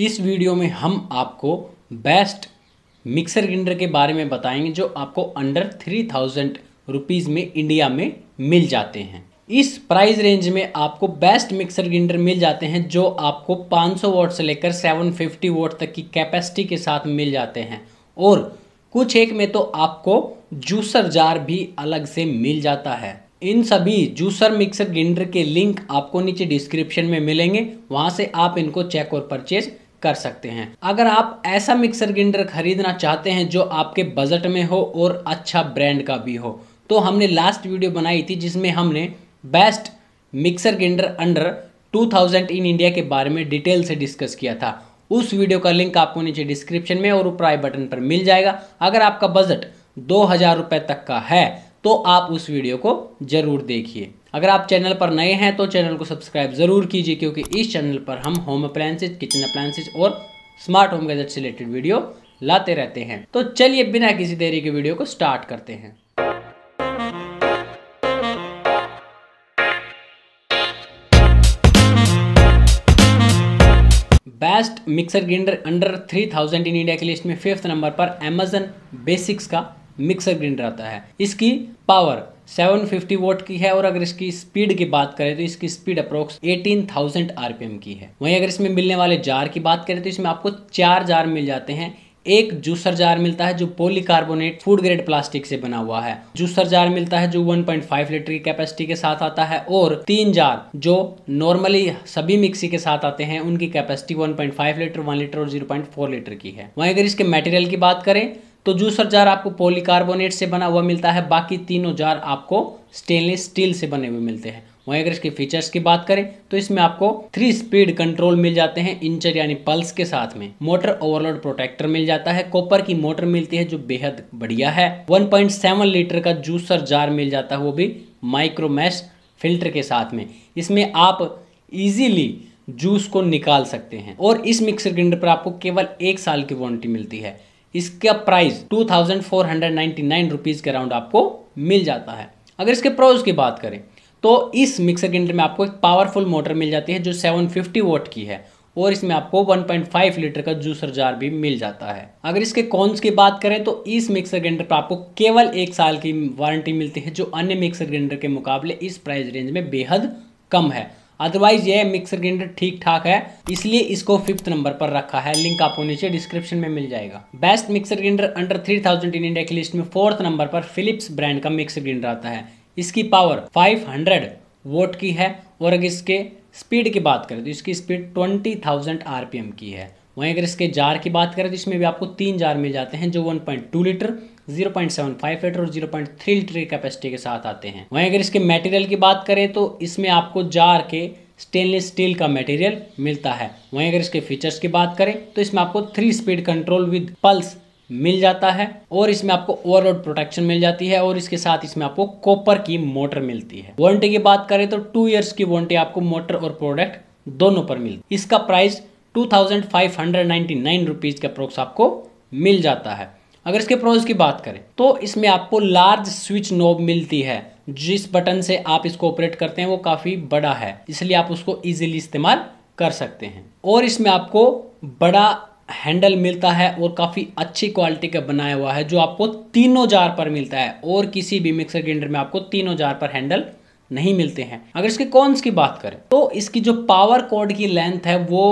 इस वीडियो में हम आपको बेस्ट मिक्सर ग्राइंडर के बारे में बताएंगे जो आपको अंडर थ्री थाउजेंड रुपीज़ में इंडिया में मिल जाते हैं इस प्राइस रेंज में आपको बेस्ट मिक्सर ग्राइंडर मिल जाते हैं जो आपको 500 वोट से लेकर 750 वोट तक की कैपेसिटी के साथ मिल जाते हैं और कुछ एक में तो आपको जूसर जार भी अलग से मिल जाता है इन सभी जूसर मिक्सर ग्राइंडर के लिंक आपको नीचे डिस्क्रिप्शन में मिलेंगे वहाँ से आप इनको चेक और परचेज़ कर सकते हैं अगर आप ऐसा मिक्सर ग्राइंडर खरीदना चाहते हैं जो आपके बजट में हो और अच्छा ब्रांड का भी हो तो हमने लास्ट वीडियो बनाई थी जिसमें हमने best mixer grinder under 2000 in India के बारे में डिटेल से डिस्कस किया था उस वीडियो का लिंक आपको नीचे डिस्क्रिप्शन में और ऊपर आई बटन पर मिल जाएगा अगर आपका बजट दो हज़ार तक का है तो आप उस वीडियो को ज़रूर देखिए अगर आप चैनल पर नए हैं तो चैनल को सब्सक्राइब ज़रूर कीजिए क्योंकि इस चैनल पर हम होम अप्लायंसेज किचन अप्लायंसेज और स्मार्ट होम गैजेट से रिलेटेड वीडियो लाते रहते हैं तो चलिए बिना किसी देरी के वीडियो को स्टार्ट करते हैं best mixer grinder under 3000 in India की लिस्ट में फिफ्थ नंबर पर एमेजन बेसिक्स का मिक्सर ग्राइंडर आता है इसकी पावर 750 वोट की है और अगर इसकी स्पीड की बात करें तो इसकी स्पीड अप्रोक्स 18,000 आरपीएम की है वहीं अगर इसमें मिलने वाले जार की बात करें तो इसमें आपको चार जार मिल जाते हैं एक जूसर जार मिलता है जो पॉलीकार्बोनेट फूड ग्रेड प्लास्टिक से बना हुआ है जूसर जार मिलता है जो 1.5 लीटर की कैपेसिटी के साथ आता है और तीन जार जो नॉर्मली सभी मिक्सी के साथ आते हैं उनकी कैपेसिटी 1.5 लीटर 1 लीटर और 0.4 लीटर की है वहीं अगर इसके मटेरियल की बात करें तो जूसर जार आपको पॉलीकार्बोनेट से बना हुआ मिलता है बाकी तीनों जार आपको स्टेनलेस स्टील से बने हुए मिलते हैं वहीं अगर इसके फीचर्स की बात करें तो इसमें आपको थ्री स्पीड कंट्रोल मिल जाते हैं इंचर यानी पल्स के साथ में मोटर ओवरलोड प्रोटेक्टर मिल जाता है कॉपर की मोटर मिलती है जो बेहद बढ़िया है 1.7 लीटर का जूसर जार मिल जाता है वो भी माइक्रोमैश फिल्टर के साथ में इसमें आप इजीली जूस को निकाल सकते हैं और इस मिक्सर ग्राइंडर पर आपको केवल एक साल की वारंटी मिलती है इसका price two thousand four hundred ninety nine rupees के अराउंड आपको मिल जाता है अगर इसके प्रोज की बात करें तो इस मिक्सर ग्राइंडर में आपको एक पावरफुल मोटर मिल जाती है जो 750 वोट की है और इसमें आपको 1.5 लीटर का जूसर जार भी मिल जाता है अगर इसके कॉन्स की बात करें तो इस मिक्सर ग्राइंडर पर आपको केवल एक साल की वारंटी मिलती है जो अन्य मिक्सर ग्राइंडर के मुकाबले इस प्राइस रेंज में बेहद कम है अदरवाइज ये मिक्सर ग्राइंडर ठीक ठाक है इसलिए इसको फिफ्थ नंबर पर रखा है लिंक आपको नीचे डिस्क्रिप्शन में मिल जाएगा best mixer grinder under three thousand in India की लिस्ट में फोर्थ नंबर पर फिलिप्स ब्रांड का मिक्सर ग्राइंडर आता है इसकी पावर फाइव हंड्रेड वोट की है और अगर इसके स्पीड की बात करें तो इसकी स्पीड ट्वेंटी थाउजेंड आर की है वहीं अगर इसके जार की बात करें तो इसमें भी आपको तीन जार मिल जाते हैं जो 1.2 लीटर 0.75 लीटर और 0.3 लीटर की कैपेसिटी के साथ आते हैं वहीं अगर इसके मटेरियल की बात करें तो इसमें आपको जार के स्टेनलेस स्टील का मटेरियल मिलता है वहीं अगर इसके फीचर्स की बात करें तो इसमें आपको three speed control with pulse मिल जाता है और इसमें आपको ओवरलोड प्रोटेक्शन मिल जाती है और इसके साथ इसमें आपको कॉपर की मोटर मिलती है वारंटी की बात करें तो टू ईयर्स की वारंटी आपको मोटर और प्रोडक्ट दोनों पर मिलती इसका प्राइस टू थाउजेंड के अप्रोक्स आपको मिल जाता है अगर इसके प्रोज की बात करें तो इसमें आपको लार्ज स्विच नोब मिलती है जिस बटन से आप इसको ऑपरेट करते हैं वो काफ़ी बड़ा है इसलिए आप उसको इजीली इस्तेमाल कर सकते हैं और इसमें आपको बड़ा हैंडल मिलता है और काफ़ी अच्छी क्वालिटी का बनाया हुआ है जो आपको तीनों जार पर मिलता है और किसी भी मिक्सर ग्राइंडर में आपको तीनों जार पर हैंडल नहीं मिलते हैं अगर इसके कॉन्स की बात करें तो इसकी जो पावर कोड की लेंथ है वो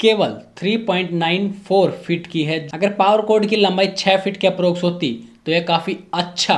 केवल 3.94 फीट की है अगर पावर कोड की लंबाई 6 फीट के अप्रोक्स होती तो यह काफ़ी अच्छा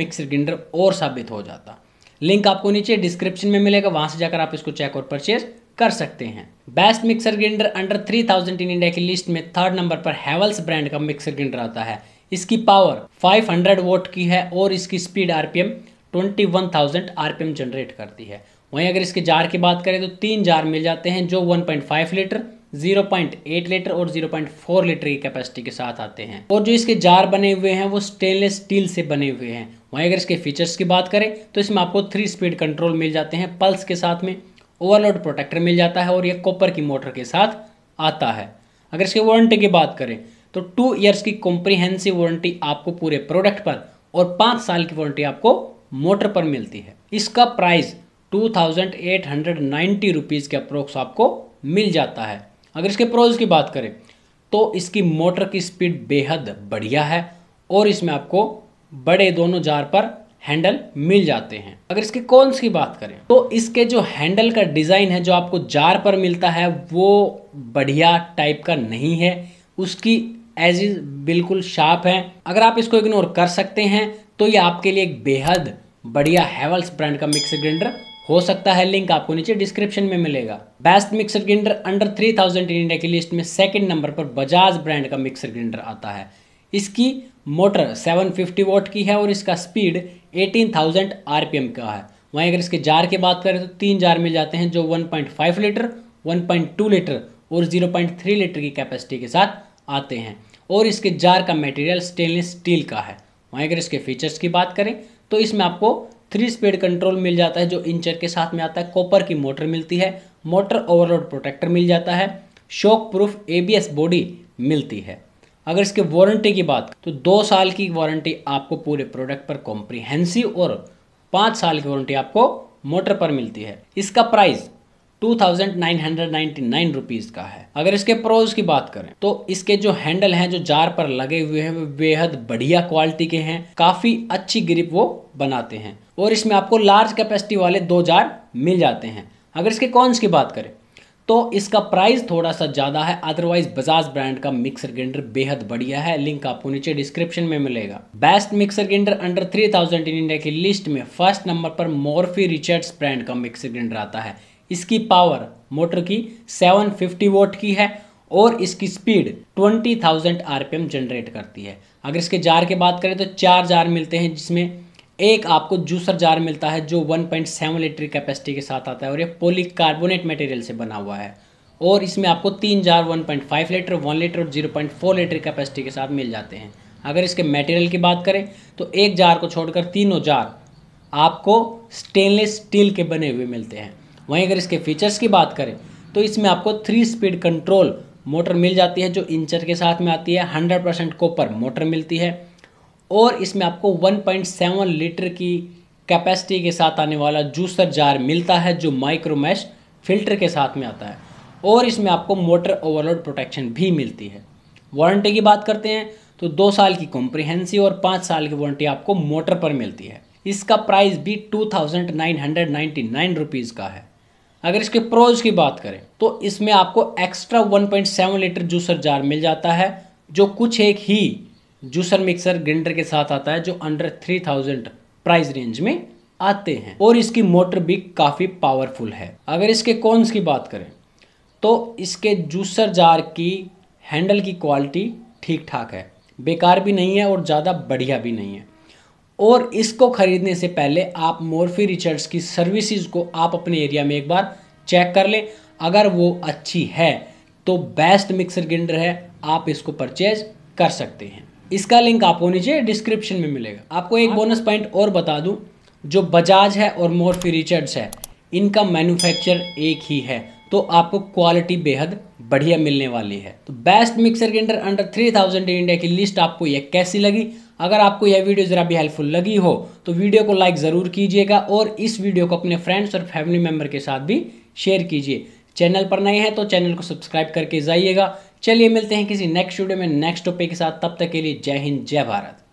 मिक्सर ग्रिंडर और साबित हो जाता लिंक आपको नीचे डिस्क्रिप्शन में मिलेगा वहां से जाकर आप इसको चेक और परचेज कर सकते हैं best mixer grinder under 3000 in India की लिस्ट में थर्ड नंबर पर हैवल्स ब्रांड का मिक्सर ग्रिंडर आता है इसकी पावर 500 वोट की है और इसकी स्पीड आरपीएम 21,000 आरपीएम जनरेट करती है वहीं अगर इसके जार की बात करें तो तीन जार मिल जाते हैं जो 1.5 लीटर 0.8 लीटर और 0.4 लीटर की कैपेसिटी के साथ आते हैं और जो इसके जार बने हुए हैं वो स्टेनलेस स्टील से बने हुए हैं वहीं अगर इसके फीचर्स की बात करें तो इसमें आपको थ्री स्पीड कंट्रोल मिल जाते हैं पल्स के साथ में ओवरलोड प्रोटेक्टर मिल जाता है और ये कॉपर की मोटर के साथ आता है अगर इसके वारंटी की बात करें तो टू ईयर्स की कॉम्प्रीहेंसिव वारंटी आपको पूरे प्रोडक्ट पर और पाँच साल की वारंटी आपको मोटर पर मिलती है इसका price two thousand eight hundred ninety rupees के अप्रोक्स आपको मिल जाता है अगर इसके प्रोज की बात करें तो इसकी मोटर की स्पीड बेहद बढ़िया है और इसमें आपको बड़े दोनों जार पर हैंडल मिल जाते हैं अगर इसके कॉन्स की बात करें तो इसके जो हैंडल का डिज़ाइन है जो आपको जार पर मिलता है वो बढ़िया टाइप का नहीं है उसकी एज इज बिल्कुल शार्प है अगर आप इसको इग्नोर कर सकते हैं तो ये आपके लिए एक बेहद बढ़िया हैवल्स ब्रांड का मिक्सर ग्राइंडर हो सकता है लिंक आपको नीचे डिस्क्रिप्शन में मिलेगा best mixer grinder under 3000 in India की लिस्ट में सेकंड नंबर पर बजाज ब्रांड का मिक्सर ग्राइंडर आता है इसकी मोटर 750 वोट की है और इसका स्पीड 18000 आरपीएम का है वहीं अगर इसके जार की बात करें तो तीन जार मिल जाते हैं जो वन लीटर वन लीटर और जीरो लीटर की कैपेसिटी के साथ आते हैं और इसके जार का मटेरियल स्टेनलेस स्टील का है वहीं अगर इसके फीचर्स की बात करें तो इसमें आपको थ्री स्पीड कंट्रोल मिल जाता है जो इंचर के साथ में आता है कॉपर की मोटर मिलती है मोटर ओवरलोड प्रोटेक्टर मिल जाता है शॉक प्रूफ एबीएस बॉडी मिलती है अगर इसके वारंटी की बात तो दो साल की वारंटी आपको पूरे प्रोडक्ट पर कॉम्प्रीहेंसिव और पाँच साल की वारंटी आपको मोटर पर मिलती है इसका प्राइस 2,999 रुपीस का है अगर इसके प्रोज की बात करें तो इसके जो हैंडल हैं जो जार पर लगे हुए हैं वे बेहद बढ़िया क्वालिटी के हैं काफ़ी अच्छी ग्रिप वो बनाते हैं और इसमें आपको लार्ज कैपेसिटी वाले दो जार मिल जाते हैं अगर इसके कॉन्स की बात करें तो इसका प्राइस थोड़ा सा ज़्यादा है अदरवाइज बजाज ब्रांड का मिक्सर ग्राइंडर बेहद बढ़िया है लिंक आपको नीचे डिस्क्रिप्शन में मिलेगा best mixer grinder under 3000 in India की लिस्ट में फर्स्ट नंबर पर मॉर्फी रिचर्ड्स ब्रांड का मिक्सर ग्राइंडर आता है इसकी पावर मोटर की 750 वोट की है और इसकी स्पीड 20,000 आरपीएम जनरेट करती है अगर इसके जार की बात करें तो चार जार मिलते हैं जिसमें एक आपको जूसर जार मिलता है जो 1.7 लीटर कैपेसिटी के साथ आता है और ये पॉलीकार्बोनेट मटेरियल से बना हुआ है और इसमें आपको तीन जार 1.5 लीटर वन लीटर और फोर लीटर कैपेसिटी के साथ मिल जाते हैं अगर इसके मटेरियल की बात करें तो एक जार को छोड़कर तीनों जार आपको स्टेनलेस स्टील के बने हुए मिलते हैं वहीं अगर इसके फीचर्स की बात करें तो इसमें आपको थ्री स्पीड कंट्रोल मोटर मिल जाती है जो इंचर के साथ में आती है हंड्रेड परसेंट कोपर मोटर मिलती है और इसमें आपको 1.7 लीटर की कैपेसिटी के साथ आने वाला जूसर जार मिलता है जो माइक्रोमैश फिल्टर के साथ में आता है और इसमें आपको मोटर ओवरलोड प्रोटेक्शन भी मिलती है वारंटी की बात करते हैं तो दो साल की कॉम्प्रिहेंसिव और पाँच साल की वारंटी आपको मोटर पर मिलती है इसका प्राइस भी two thousand nine hundred ninety nine rupees का है अगर इसके प्रोज की बात करें तो इसमें आपको एक्स्ट्रा 1.7 लीटर जूसर जार मिल जाता है जो कुछ एक ही जूसर मिक्सर ग्रिंडर के साथ आता है जो अंडर 3000 प्राइस रेंज में आते हैं और इसकी मोटर भी काफ़ी पावरफुल है अगर इसके कॉन्स की बात करें तो इसके जूसर जार की हैंडल की क्वालिटी ठीक ठाक है बेकार भी नहीं है और ज़्यादा बढ़िया भी नहीं है और इसको ख़रीदने से पहले आप मोरफी रिचर्ड्स की सर्विसेज को आप अपने एरिया में एक बार चेक कर लें अगर वो अच्छी है तो बेस्ट मिक्सर ग्रिंडर है आप इसको परचेज कर सकते हैं इसका लिंक आपको नीचे डिस्क्रिप्शन में मिलेगा आपको एक बोनस हाँ। पॉइंट और बता दूं जो बजाज है और मोरफी रिचर्ड्स है इनका मैन्युफैक्चर एक ही है तो आपको क्वालिटी बेहद बढ़िया मिलने वाली है तो best mixer grinder under three thousand in India की लिस्ट आपको यह कैसी लगी अगर आपको यह वीडियो ज़रा भी हेल्पफुल लगी हो तो वीडियो को लाइक ज़रूर कीजिएगा और इस वीडियो को अपने फ्रेंड्स और फैमिली मेम्बर के साथ भी शेयर कीजिए चैनल पर नए हैं तो चैनल को सब्सक्राइब करके जाइएगा चलिए मिलते हैं किसी नेक्स्ट वीडियो में नेक्स्ट टॉपिक के साथ तब तक के लिए जय हिंद जय भारत